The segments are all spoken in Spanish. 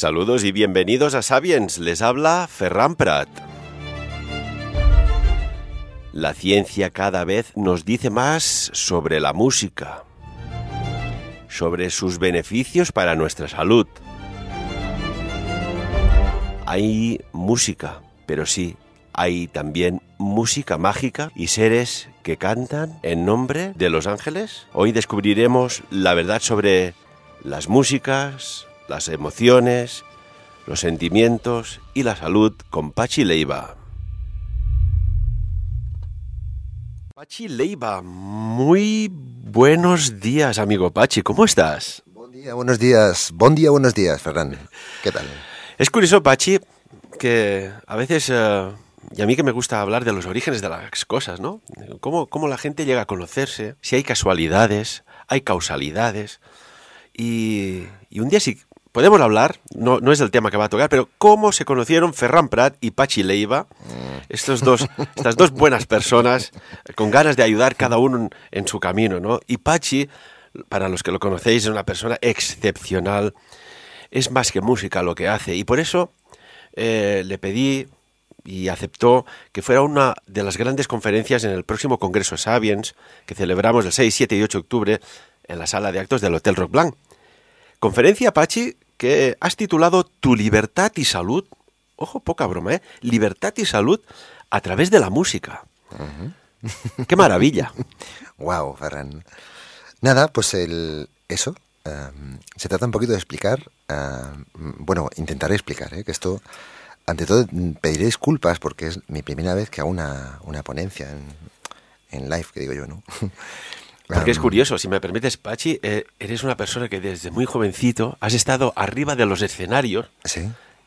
Saludos y bienvenidos a Sabiens, Les habla Ferran Prat. La ciencia cada vez nos dice más sobre la música, sobre sus beneficios para nuestra salud. Hay música, pero sí, hay también música mágica y seres que cantan en nombre de los ángeles. Hoy descubriremos la verdad sobre las músicas, las emociones, los sentimientos y la salud con Pachi Leiva. Pachi Leiva, muy buenos días, amigo Pachi, ¿cómo estás? Buen día, buenos días, buen día, buenos días, Fernando. ¿Qué tal? Es curioso, Pachi, que a veces, eh, y a mí que me gusta hablar de los orígenes de las cosas, ¿no? Cómo, la gente llega a conocerse, si hay casualidades, hay causalidades. Y, y un día sí, podemos hablar, no, no es el tema que va a tocar, pero cómo se conocieron Ferran Prat y Pachi Leiva, estos dos, estas dos buenas personas eh, con ganas de ayudar cada uno en su camino, ¿no? Y Pachi, para los que lo conocéis, es una persona excepcional, es más que música lo que hace, y por eso eh, le pedí y aceptó que fuera una de las grandes conferencias en el próximo Congreso Sabiens que celebramos el 6, 7 y 8 de octubre en la sala de actos del Hotel Rock Blanc. Conferencia Apache que has titulado Tu libertad y salud, ojo, poca broma, ¿eh? Libertad y salud a través de la música. ¡Qué maravilla! wow, Ferran. Nada, pues el, eso, em, se trata un poquito de explicar, em, bueno, intentaré explicar, ¿eh? que esto, ante todo, pediré disculpas porque es mi primera vez que hago una, una ponencia en, en live, que digo yo, ¿no? Porque es curioso, si me permites, Pachi, eh, eres una persona que desde muy jovencito has estado arriba de los escenarios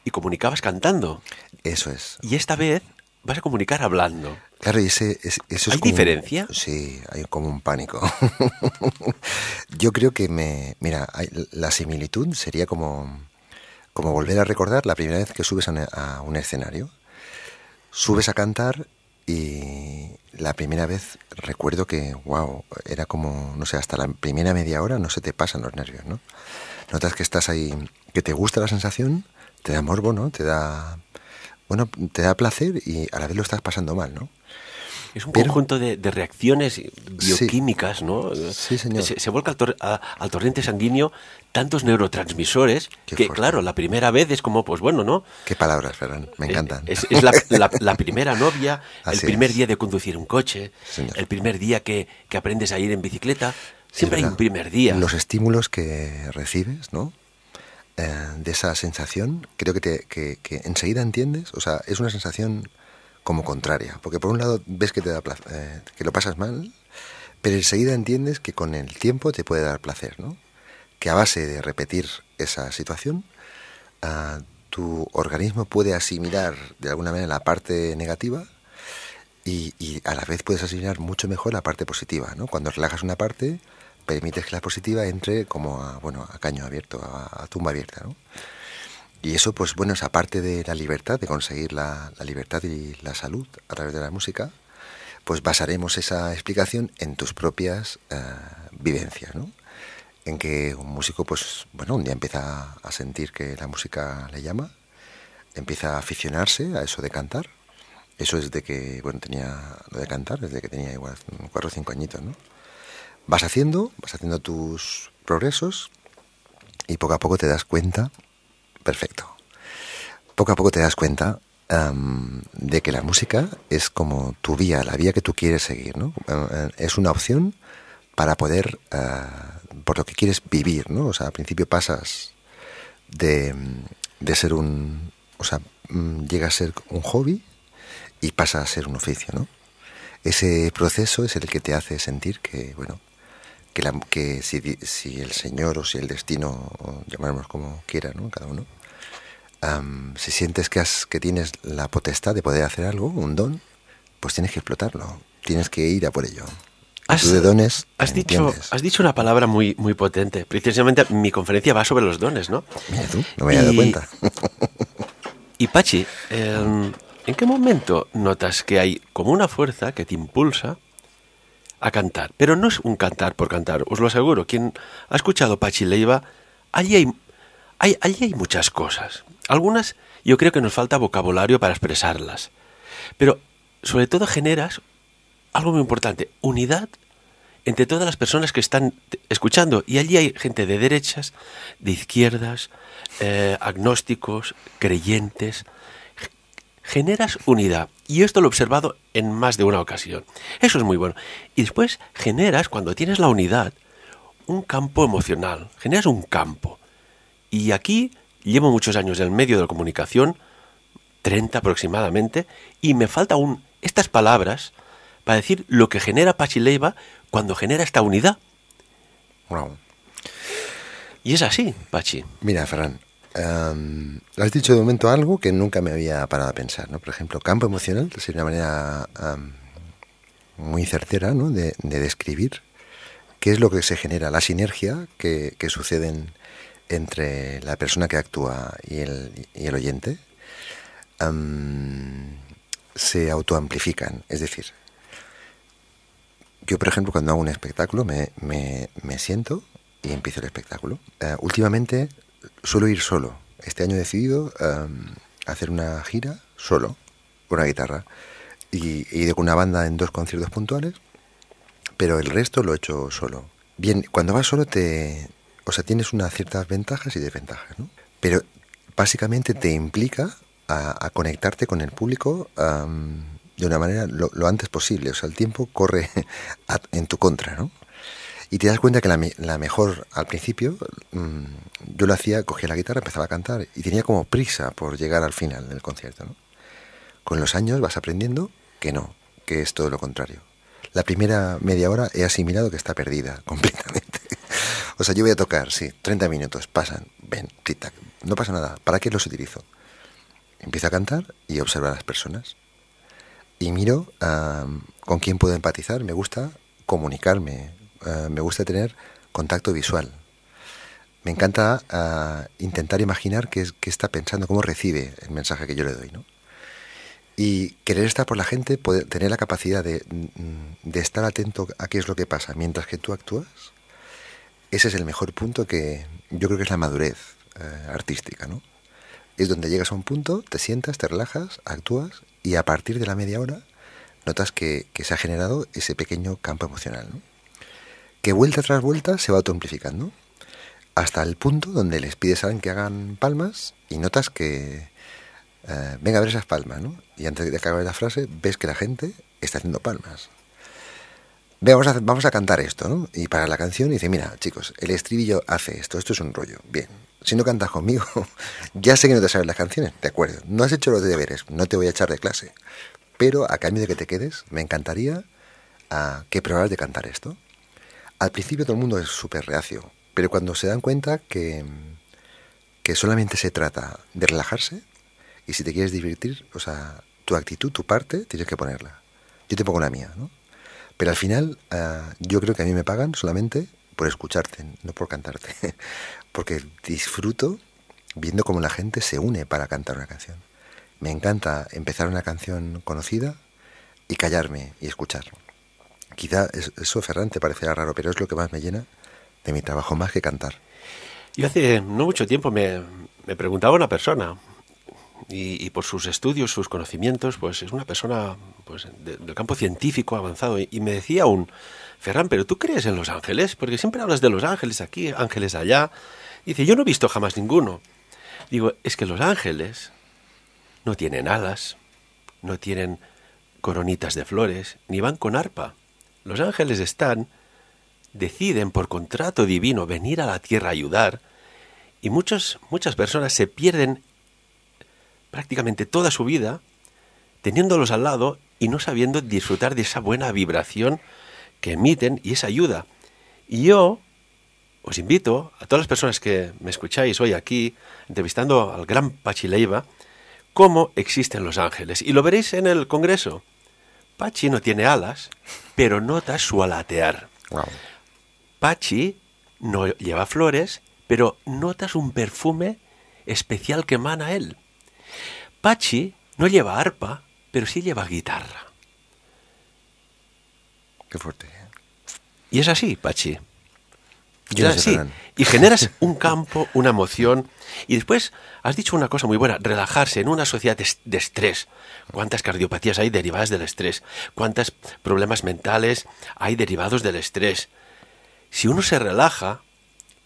y comunicabas cantando. Eso es. Y esta vez vas a comunicar hablando. Claro, y eso es como, diferencia? Sí, hay como un pánico. Yo creo que me. Mira, la similitud sería como, como volver a recordar la primera vez que subes a un escenario. Subes a cantar y la primera vez recuerdo que, wow, era como, no sé, hasta la primera media hora no se te pasan los nervios, ¿no? Notas que estás ahí, que te gusta la sensación, te da morbo, ¿no? Te da, bueno, te da placer y a la vez lo estás pasando mal, ¿no? Es un conjunto de, reacciones bioquímicas, ¿no? Sí, señor. Se, vuelca al, al, torrente sanguíneo tantos neurotransmisores que, claro, la primera vez es como, pues bueno, ¿no? Qué palabras, Ferran, me eh, encantan. Es, la, primera novia, el primer día de conducir un coche, el primer día que, aprendes a ir en bicicleta. Siempre hay un primer día. Los estímulos que recibes, ¿no? Eh, de esa sensación, creo que, te, enseguida entiendes, o sea, es una sensación como contraria, porque por un lado ves que, te da eh, que lo pasas mal, pero enseguida entiendes que con el tiempo te puede dar placer, ¿no? que a base de repetir esa situación, ah, tu organismo puede asimilar de alguna manera la parte negativa y, a la vez puedes asimilar mucho mejor la parte positiva. ¿no? Cuando relajas una parte, permites que la positiva entre como a, bueno, a caño abierto, a, tumba abierta. ¿no? Y eso, pues bueno, es aparte de la libertad, de conseguir la, libertad y la salud a través de la música, pues basaremos esa explicación en tus propias ah, vivencias, ¿no? en que un músico, pues, bueno, un día empieza a sentir que la música le llama, empieza a aficionarse a eso de cantar. Eso es desde que, bueno, tenía lo de cantar, desde que tenía igual cuatro o cinco añitos, ¿no? Vas haciendo, vas haciendo tus progresos y poco a poco te das cuenta, perfecto, poco a poco te das cuenta de que la música es como tu vía, la vía que tú quieres seguir, ¿no? Es una opción para poder, eh, por lo que quieres vivir, ¿no? O sea, al principio pasas de, ser un, o sea, mm, llega a ser un hobby y pasa a ser un oficio, ¿no? Ese proceso es el que te hace sentir que, bueno, que, que si, si, el Señor o si el destino, llamémoslo como quiera, ¿no? Cada uno, si sientes que, has, que tienes la potestad de poder hacer algo, un don, pues tienes que explotarlo, tienes que ir a por ello. Has, de dones. Has dicho, has dicho una palabra muy, muy potente. Precisamente mi conferencia va sobre los dones, ¿no? Oh, mira tú, no me había dado cuenta. y Pachi, em, ¿en qué momento notas que hay como una fuerza que te impulsa a cantar? Pero no es un cantar por cantar, os lo aseguro. Quien ha escuchado Pachi Leiva, allí hay, allí hay muchas cosas. Algunas yo creo que nos falta vocabulario para expresarlas. Pero sobre todo generas algo muy importante, unidad entre todas las personas que están escuchando. Y allí hay gente de derechas, de izquierdas, eh, agnósticos, creyentes. Generas unidad. Y esto lo he observado en más de una ocasión. Eso es muy bueno. Y después generas, cuando tienes la unidad, un campo emocional. Generas un campo. Y aquí llevo muchos años en el medio de la comunicación, 30 aproximadamente, y me falta aún Estas palabras, para decir lo que genera Leiva... cuando genera esta unidad. Y es así, Pachi. Mira, Ferran, em, has dicho de momento algo que nunca me había parado a pensar, Por ejemplo, campo emocional sería una manera em, muy certera ¿no? de, describir qué es lo que se genera, la sinergia que, sucede entre la persona que actúa y el, oyente. Em, se autoamplifican, es decir, yo, por ejemplo, cuando hago un espectáculo, me, siento y empiezo el espectáculo. Eh, últimamente suelo ir solo. Este año he decidido em, hacer una gira solo, con una guitarra. Y he ido con una banda en dos conciertos puntuales, pero el resto lo he hecho solo. Bien, cuando vas solo te... O sea, tienes unas ciertas ventajas y desventajas, ¿no? Pero básicamente te implica a, conectarte con el público em, de una manera lo, antes posible. O sea, el tiempo corre en tu contra, ¿no? Y te das cuenta que la, mejor al principio, mm, yo lo hacía, cogía la guitarra, empezaba a cantar y tenía como prisa por llegar al final del concierto. ¿no? Con los años vas aprendiendo que no, que es todo lo contrario. La primera media hora he asimilado que está perdida completamente. o sea, yo voy a tocar, sí, 30 minutos, pasan, ven, tic, no pasa nada, ¿para qué los utilizo? Empiezo a cantar y observo a las personas y miro con quién puedo empatizar. Me gusta comunicarme, me gusta tener contacto visual. Me encanta ah, intentar imaginar qué, es, qué, está pensando, cómo recibe el mensaje que yo le doy. ¿no? Y querer estar por la gente, tener la capacidad mm, de, estar atento a qué es lo que pasa mientras que tú actúas, ese es el mejor punto que yo creo que es la madurez eh, artística, ¿no? Es donde llegas a un punto, te sientas, te relajas, actúas y a partir de la media hora notas que, se ha generado ese pequeño campo emocional, que vuelta tras vuelta se va amplificando hasta el punto donde les pides a alguien que hagan palmas y notas que, eh, venga a ver esas palmas, ¿no? Y antes de acabar la frase, ves que la gente está haciendo palmas. vamos a, cantar esto, ¿no? Y para la canción dice, mira, chicos, el estribillo hace esto, esto es un rollo, bien, si no cantas conmigo, ya sé que no te sabes las canciones, de acuerdo, no has hecho los deberes, no te voy a echar de clase, pero a cambio de que te quedes, me encantaría ah, que probaras de cantar esto. Al principio todo el mundo es súper reacio, pero cuando se dan cuenta que, que solamente se trata de relajarse, y si te quieres divertir, o sea, tu actitud, tu parte, tienes que ponerla. Yo te pongo la mía, ¿no? Pero al final, ah, yo creo que a mí me pagan solamente por escucharte, no por cantarte, porque disfruto viendo cómo la gente se une para cantar una canción. Me encanta empezar una canción conocida y callarme y escuchar. Quizá eso ferrante parecerá raro, pero es lo que más me llena de mi trabajo más que cantar. Yo hace no mucho tiempo me, me preguntaba una persona, y, por sus estudios, sus conocimientos, pues es una persona pues, del campo científico avanzado. Y, me decía un, Ferran, ¿pero tú crees en los ángeles? Porque siempre hablas de los ángeles aquí, ángeles allá. dice, yo no he visto jamás ninguno. Digo, es que los ángeles no tienen alas, no tienen coronitas de flores, ni van con arpa. Los ángeles están, deciden por contrato divino venir a la tierra a ayudar, y muchas, muchas personas se pierden prácticamente toda su vida teniéndolos al lado y no sabiendo disfrutar de esa buena vibración que emiten y esa ayuda. Y yo os invito a todas las personas que me escucháis hoy aquí, entrevistando al gran Pachi Leiva, cómo existen los ángeles. Y lo veréis en el Congreso. Pachi no tiene alas, pero notas su alatear. Pachi no lleva flores, pero notas un perfume especial que emana él. Pachi no lleva arpa, pero sí lleva guitarra. Qué fuerte. ¿eh? Y es así, Pachi. y generas un campo, una emoción. Y después has dicho una cosa muy buena, relajarse en una sociedad de estrés. ¿Cuántas cardiopatías hay derivadas del estrés? ¿Cuántos problemas mentales hay derivados del estrés? Si uno se relaja,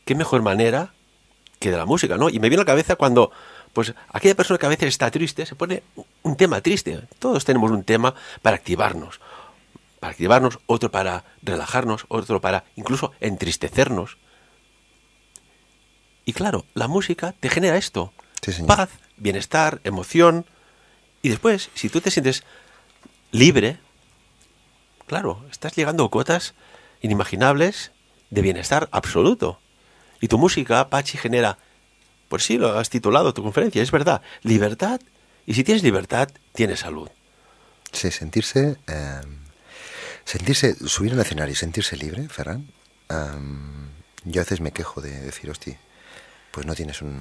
¿qué mejor manera que de la música? ¿no? Y me viene a la cabeza cuando pues aquella persona que a veces está triste se pone un tema triste. Todos tenemos un tema para activarnos, para activarnos, otro para relajarnos, otro para incluso entristecernos. Y claro, la música te genera esto. paz, bienestar, emoción. Y después, si tú te sientes libre, claro, estás llegando a cuotas inimaginables de bienestar absoluto. Y tu música, Pachi, genera pues sí, lo has titulado tu conferencia, es verdad. Libertad. Y si tienes libertad, tienes salud. Sí, sentirse. Em, sentirse. Subir al escenario y sentirse libre, Ferran. Em, yo a veces me quejo de decir, hostia, pues no tienes un.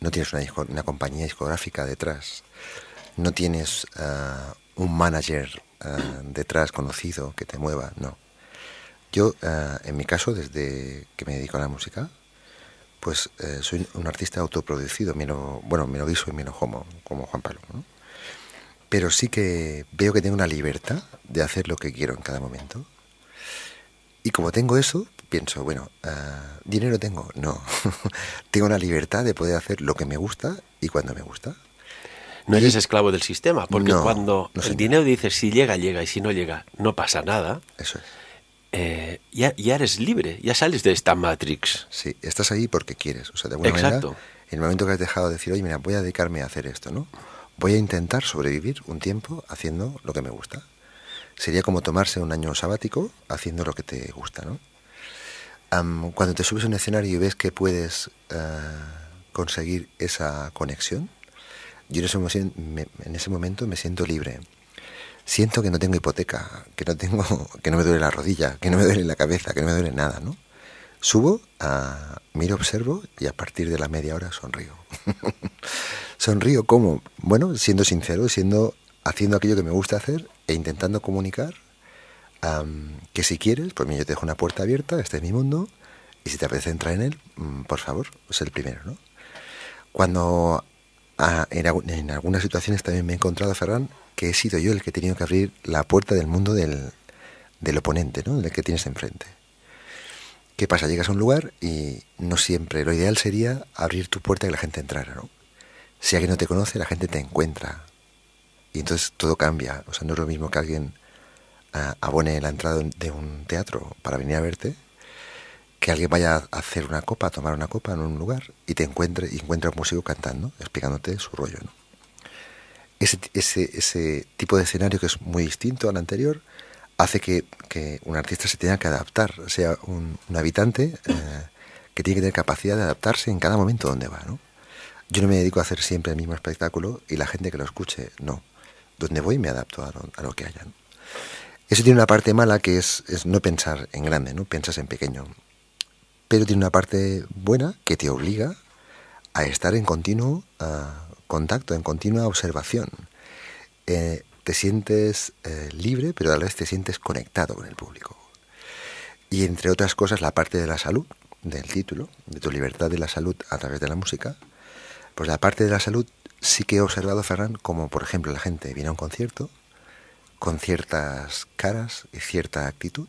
No tienes una, compañía discográfica detrás. No tienes eh, un manager eh, detrás conocido que te mueva. No. Yo, eh, en mi caso, desde que me dedico a la música, pues eh, soy un artista autoproducido, menos, bueno, lo guiso y menos homo, como Juan Pablo. Pero sí que veo que tengo una libertad de hacer lo que quiero en cada momento. Y como tengo eso, pienso, bueno, eh, ¿dinero tengo? No. tengo una libertad de poder hacer lo que me gusta y cuando me gusta. No eres esclavo del sistema, porque cuando el dinero dice si llega, llega, y si no llega, no pasa nada. Eso es eh, ya, eres libre, ya sales de esta Matrix. Sí, estás ahí porque quieres. O sea, de Exacto. en el momento que has dejado de decir, oye, mira, voy a dedicarme a hacer esto, ¿no? Voy a intentar sobrevivir un tiempo haciendo lo que me gusta. Sería como tomarse un año sabático haciendo lo que te gusta, ¿no? cuando te subes a un escenario y ves que puedes eh, conseguir esa conexión, yo en ese momento me siento libre siento que no tengo hipoteca, que no tengo, que no me duele la rodilla, que no me duele la cabeza, que no me duele nada, ¿no? Subo, a, miro, observo y a partir de la media hora sonrío. sonrío como, bueno, siendo sincero, siendo haciendo aquello que me gusta hacer e intentando comunicar que si quieres, pues mira, yo te dejo una puerta abierta, este es mi mundo y si te apetece entrar en él, mm, por favor, es el primero, ¿no? Cuando ah, en, en, algunas situaciones también me he encontrado, Ferran, he sido yo el que he tenido que abrir la puerta del mundo del, oponente, ¿no? del que tienes enfrente. ¿Qué pasa? Llegas a un lugar y no siempre. Lo ideal sería abrir tu puerta y que la gente entrara, ¿no? Si alguien no te conoce, la gente te encuentra. Y entonces todo cambia. O sea, no es lo mismo que alguien ah, abone la entrada de un teatro para venir a verte, que alguien vaya a hacer una copa, a tomar una copa en un lugar y te encuentre y encuentra un músico cantando, explicándote su rollo, ¿no? ese, ese, tipo de escenario que es muy distinto al anterior hace que, un artista se tenga que adaptar, sea un, habitante eh, que tiene que tener capacidad de adaptarse en cada momento donde va. Yo no me dedico a hacer siempre el mismo espectáculo y la gente que lo escuche, no. Donde voy me adapto a lo, que haya. Eso tiene una parte mala que es, no pensar en grande, ¿no? Piensas en pequeño. Pero tiene una parte buena que te obliga a estar en continuo contacto, en continua observación. Eh, te sientes eh, libre, pero a la vez te sientes conectado con el público. Y entre otras cosas, la parte de la salud, del título, de tu libertad de la salud a través de la música, pues la parte de la salud sí que he observado, Ferran, como por ejemplo la gente viene a un concierto con ciertas caras y cierta actitud.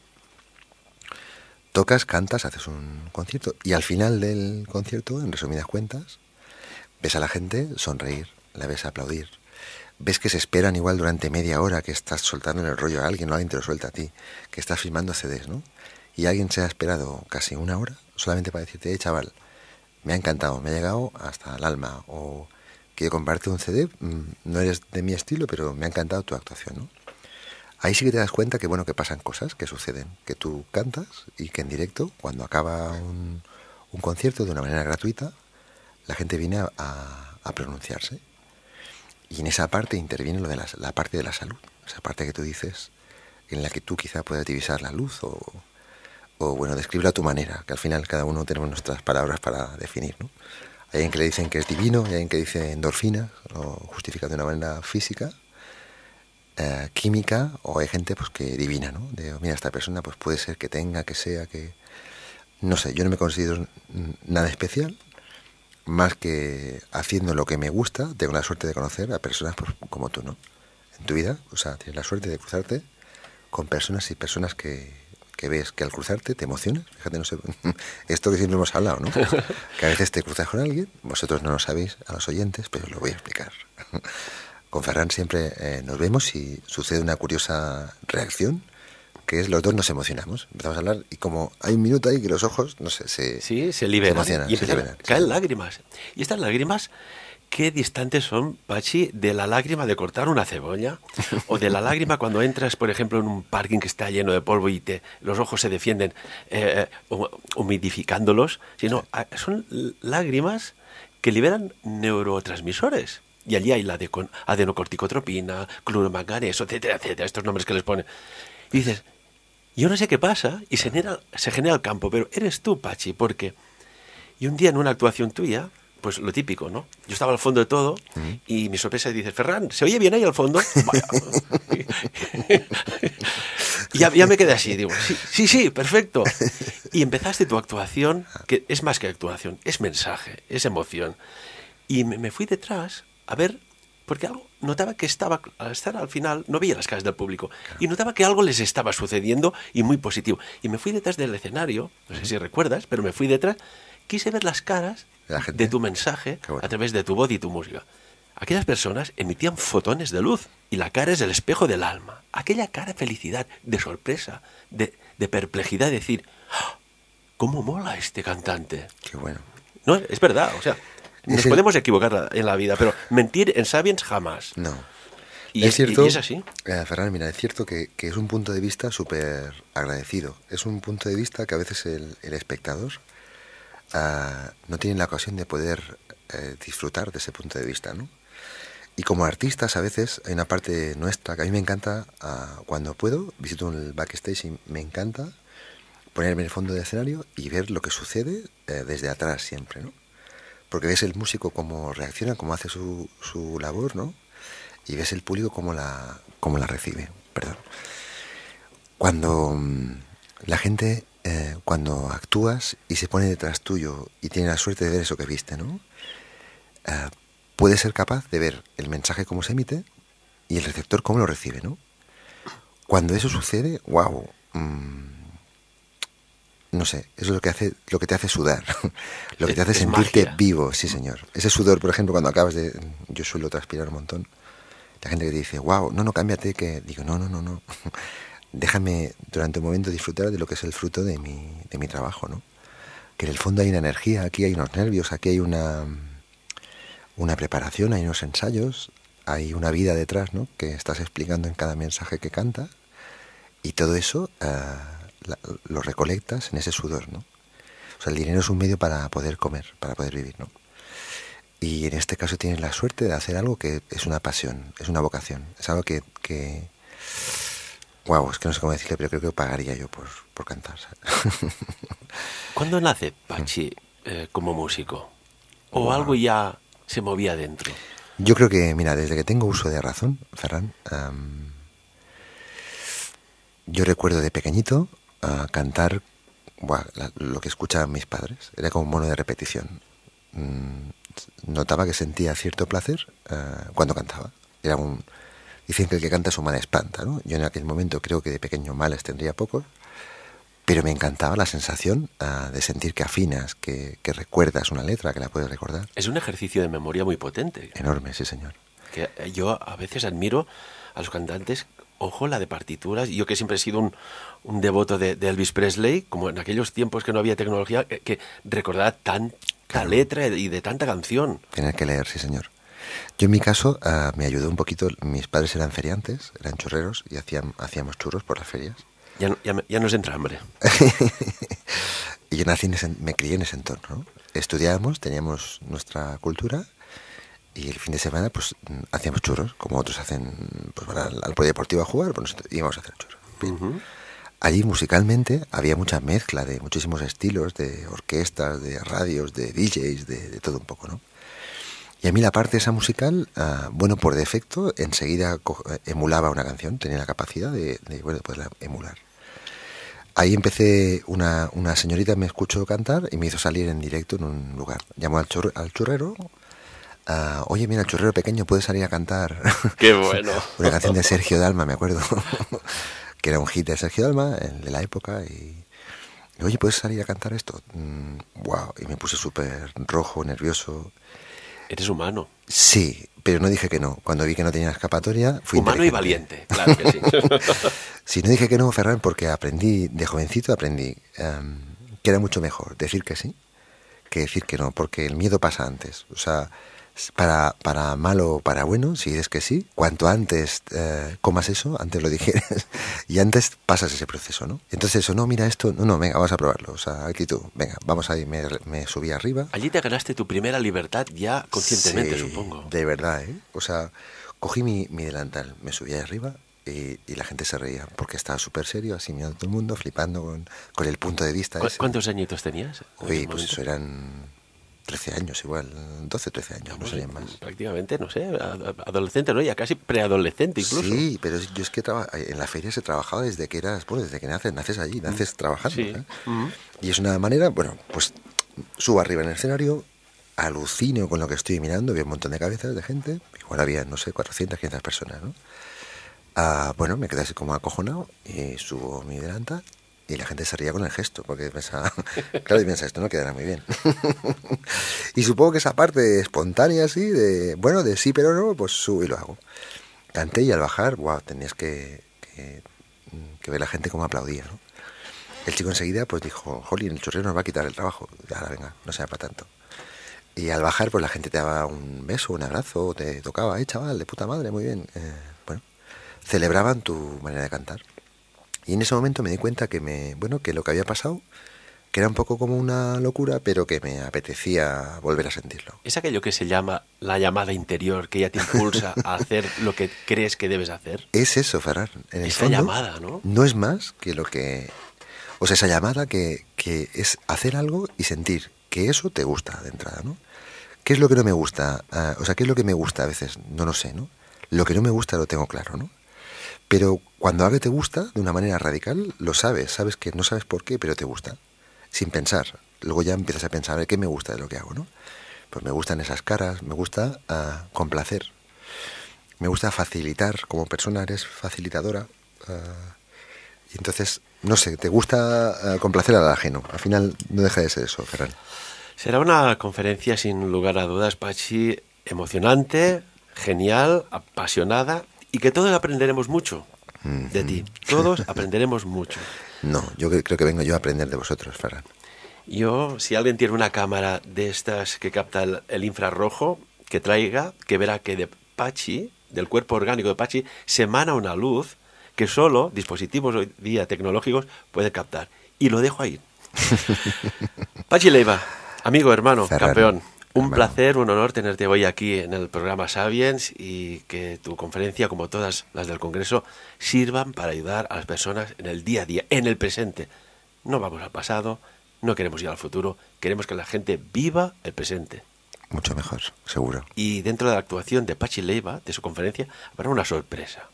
Tocas, cantas, haces un concierto y al final del concierto, en resumidas cuentas, Ves a la gente sonreír, la ves aplaudir. Ves que se esperan igual durante media hora que estás soltando en el rollo a alguien, no alguien te lo suelta a ti, que estás filmando CDs, ¿no? Y alguien se ha esperado casi una hora solamente para decirte, eh, chaval, me ha encantado, me ha llegado hasta el alma. O quiero comparte un CD, mm, no eres de mi estilo, pero me ha encantado tu actuación, ¿no? Ahí sí que te das cuenta que bueno, que pasan cosas, que suceden, que tú cantas y que en directo, cuando acaba un concierto de una manera gratuita, la gente viene a, pronunciarse. Y en esa parte interviene lo de la, parte de la salud, esa parte que tú dices, en la que tú quizá puedas divisar la luz o, bueno, describirla a tu manera, que al final cada uno tenemos nuestras palabras para definir, ¿no? Hay alguien que le dicen que es divino, hay alguien que dice endorfina, ...o justifica de una manera física, eh, química, o hay gente pues que divina, ¿no? De, mira, esta persona pues puede ser que tenga, que sea, que... No sé, yo no me considero nada especial, más que haciendo lo que me gusta, tengo la suerte de conocer a personas pues, como tú, ¿no? En tu vida, o sea, tienes la suerte de cruzarte con personas y personas que, que ves que al cruzarte te emocionas. Fíjate, no sé, esto que siempre hemos hablado, ¿no? Que a veces te cruzas con alguien, vosotros no lo sabéis a los oyentes, pero os lo voy a explicar. Con Ferran siempre eh, nos vemos y sucede una curiosa reacción que es los dos nos emocionamos. Empezamos a hablar y como hay un minuto ahí que los ojos, no sé, se, sí, se liberan. Se y caen lágrimas. Y estas lágrimas, qué distantes son, Pachi, de la lágrima de cortar una cebolla o de la lágrima cuando entras, por ejemplo, en un parking que está lleno de polvo y te, los ojos se defienden eh, eh humidificándolos. Sino, son lágrimas que liberan neurotransmisores. Y allí hay la de adenocorticotropina, cloromanganeso, etcétera, etcétera, estos nombres que les ponen dices, yo no sé qué pasa y se genera, se genera el campo, pero eres tú, Pachi, porque... Y un día en una actuación tuya, pues lo típico, ¿no? Yo estaba al fondo de todo y mi sorpresa dice, Ferran, ¿se oye bien ahí al fondo? y ya, me quedé así, digo, sí, sí, sí, perfecto. Y empezaste tu actuación, que es más que actuación, es mensaje, es emoción. Y me fui detrás a ver porque algo, notaba que estaba, al estar al final, no veía las caras del público, y notaba que algo les estaba sucediendo y muy positivo. Y me fui detrás del escenario, no sé si recuerdas, pero me fui detrás, quise ver las caras de tu mensaje a través de tu voz y tu música. Aquellas personas emitían fotones de luz y la cara es el espejo del alma. Aquella cara de felicidad, de sorpresa, de, de perplejidad, de decir, ¡Ah! ¿cómo mola este cantante? Qué bueno. No, es verdad, o sea, nos podemos equivocar en la vida, pero mentir en Sabiens jamás. No. Y es, cierto, es así. Eh, mira, es cierto que, es un punto de vista súper agradecido. Es un punto de vista que a veces el, espectador ah, no tiene la ocasión de poder eh, disfrutar de ese punto de vista, ¿no? Y como artistas a veces hay una parte nuestra que a mí me encanta, ah, cuando puedo, visito un backstage y me encanta ponerme en el fondo del escenario y ver lo que sucede eh, desde atrás siempre, ¿no? porque ves el músico cómo reacciona, cómo hace su, labor, ¿no? Y ves el público cómo la, cómo la recibe, perdón. Cuando mm, la gente, eh, cuando actúas y se pone detrás tuyo y tiene la suerte de ver eso que viste, ¿no? Eh, puede ser capaz de ver el mensaje cómo se emite y el receptor cómo lo recibe, ¿no? Cuando eso sucede, wow, no sé, es lo que, hace, lo que te hace sudar, lo que te hace sentirte vivo, sí señor. Ese sudor, por ejemplo, cuando acabas de... Yo suelo transpirar un montón. La gente que te dice, wow, no, no, cámbiate, que digo, no, no, no, no. Déjame durante un momento disfrutar de lo que es el fruto de mi, trabajo, ¿no? Que en el fondo hay una energía, aquí hay unos nervios, aquí hay una, una preparación, hay unos ensayos, hay una vida detrás, ¿no? Que estás explicando en cada mensaje que canta. Y todo eso... Ah, lo recolectas en ese sudor, ¿no? O sea, el dinero es un medio para poder comer, para poder vivir, ¿no? Y en este caso tienes la suerte de hacer algo que es una pasión, es una vocación, es algo que... Guau, es que no sé cómo decirle, pero creo que pagaría yo por, por cantar. ¿Cuándo nace mm. Pachi eh, como músico? ¿O algo ya se movía dentro? Yo creo que, mira, desde que tengo uso de razón, Ferran, yo recuerdo de pequeñito a cantar lo que escuchaban mis padres. Era como un mono de repetición. Mm, notaba que sentía cierto placer eh, cuando cantaba. Era un, dicen que el que canta su mala espanta. Yo en aquel momento creo que de pequeño males tendría poco... pero me encantaba la sensación eh, de sentir que afinas, que, recuerdas una letra, que la puedes recordar. Es un ejercicio de memoria muy potente. Enorme, sí, señor. Que eh, yo a veces admiro a los cantantes ojo la de partituras. Yo que siempre he sido un, devoto de, Elvis Presley, como en aquellos tiempos que no había tecnología, eh, que, recordaba tanta letra y de tanta canción. Tienes que leer, sí señor. Yo en mi caso ah, me ayudó un poquito, mis padres eran feriantes, eran churreros y hacían, hacíamos churros por las ferias. Ya, no, ya, ya nos entra hambre. y yo nací, en ese, me crié en ese entorno. Estudiábamos, teníamos nuestra cultura y el fin de semana, pues hacíamos churros, como otros hacen, pues van al, polideportivo a jugar, pues íbamos a hacer churros. Allí musicalmente había mucha mezcla de muchísimos estilos, de orquestas, de radios, de DJs, de, todo un poco, ¿no? Y a mí la parte esa musical, ah, bueno, por defecto, enseguida eh, emulaba una canción, tenía la capacidad de, poderla emular. Ahí empecé, una, una, señorita me escuchó cantar y me hizo salir en directo en un lugar. Llamó al, chur al churrero, Ah, oye, mira, churrero pequeño, puedes salir a cantar. Qué bueno. Una canción de Sergio Dalma, me acuerdo. que era un hit de Sergio Dalma, de la época. Y, oye, ¿puedes salir a cantar esto? wow. Mm, y me puse súper rojo, nervioso. Eres humano. Sí, pero no dije que no. Cuando vi que no tenía escapatoria, fui humano y valiente. Claro que sí. sí, no dije que no, Ferran, porque aprendí de jovencito, aprendí em, que era mucho mejor decir que sí que decir que no, porque el miedo pasa antes. O sea, para, para malo o para bueno, si es que sí, cuanto antes eh, comas eso, antes lo dijeras y antes pasas ese proceso, ¿no? Entonces eso, no, mira esto, no, no, venga, vamos a probarlo, o sea, actitud, venga, vamos ahí, me, me subí arriba. Allí te ganaste tu primera libertad ya conscientemente, supongo. De verdad, ¿eh? O sea, cogí mi, mi delantal, me subí arriba, y, la gente se reía porque estaba súper serio, así mirando todo el mundo, flipando con, con el punto de vista. ¿Cuántos añitos tenías? Uy, pues eso eran 13 años igual, 12, 13 años, no, serían más. Prácticamente, no sé, adolescente, ¿no? Ya casi preadolescente incluso. Sí, pero yo es que eh, en la feria se trabajaba desde que eras, bueno, desde que naces, naces allí, mm. naces trabajando. ¿eh? Mm. Y es una manera, bueno, pues subo arriba en el escenario, alucino con lo que estoy mirando, veo un montón de cabezas de gente, igual había, no sé, 400, 500 personas, ¿no? Ah, bueno, me quedé así como acojonado, y subo mi delanta y la gente se ría con el gesto, porque pensaba, claro, y piensa, esto no quedará muy bien. y supongo que esa parte espontánea, así, de, bueno, de sí, pero no, pues subo y lo hago. Canté y al bajar, wow, tenías que, que, que ver la gente cómo aplaudía, ¿no? El chico enseguida pues dijo, jolín, el chorreo nos va a quitar el trabajo. Ahora venga, no sea para tanto. Y al bajar, pues la gente te daba un beso, un abrazo, te tocaba, eh, chaval, de puta madre, muy bien. Eh, bueno, celebraban tu manera de cantar. Y en ese momento me di cuenta que me, bueno, que lo que había pasado, que era un poco como una locura, pero que me apetecía volver a sentirlo. Es aquello que se llama la llamada interior, que ya te impulsa a hacer lo que crees que debes hacer. Es eso, Ferran. esa llamada, ¿no? No es más que lo que. O sea, esa llamada que, es hacer algo y sentir que eso te gusta de entrada, ¿no? ¿Qué es lo que no me gusta? Ah, o sea, ¿qué es lo que me gusta a veces? No lo sé, ¿no? Lo que no me gusta lo tengo claro, ¿no? Pero cuando algo te gusta de una manera radical, lo sabes, sabes que no sabes por qué, pero te gusta, sin pensar. Luego ya empiezas a pensar, ¿qué me gusta de lo que hago? ¿no? Pues me gustan esas caras, me gusta ah, complacer, me gusta facilitar, como persona eres facilitadora. Ah, y entonces, no sé, te gusta ah, complacer al ajeno. Al final no deja de ser eso, Ferran. Será una conferencia sin lugar a dudas, Pachi, emocionante, genial, apasionada y que todos aprenderemos mucho de ti. Todos aprenderemos mucho. No, yo creo que vengo yo a aprender de vosotros, Farán. Yo, si alguien tiene una cámara de estas que capta el, infrarrojo, que traiga, que verá que de Pachi, del cuerpo orgánico de Pachi, se emana una luz que solo dispositivos hoy día tecnológicos pueden captar. Y lo dejo ahí. Pachi Leiva, amigo, hermano, campeón. Un placer, un honor tenerte hoy aquí en el programa Sabiens y que tu conferencia, como todas las del Congreso, sirvan para ayudar a las personas en el día a día, en el presente. No vamos al pasado, no queremos ir al futuro, queremos que la gente viva el presente. Mucho mejor, seguro. Y dentro de la actuación de Pachi Leiva, de su conferencia, habrá una sorpresa.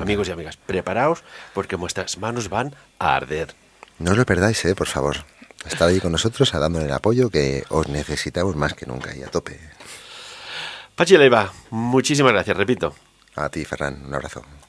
Amigos y amigas, preparaos porque vuestras manos van a arder. No lo perdáis, ¿eh? por favor ha estado ahí con nosotros, a dándole el apoyo que os necesitamos más que nunca y a tope. Pachi Leiva, muchísimas gracias, repito. A ti, Ferran, un abrazo.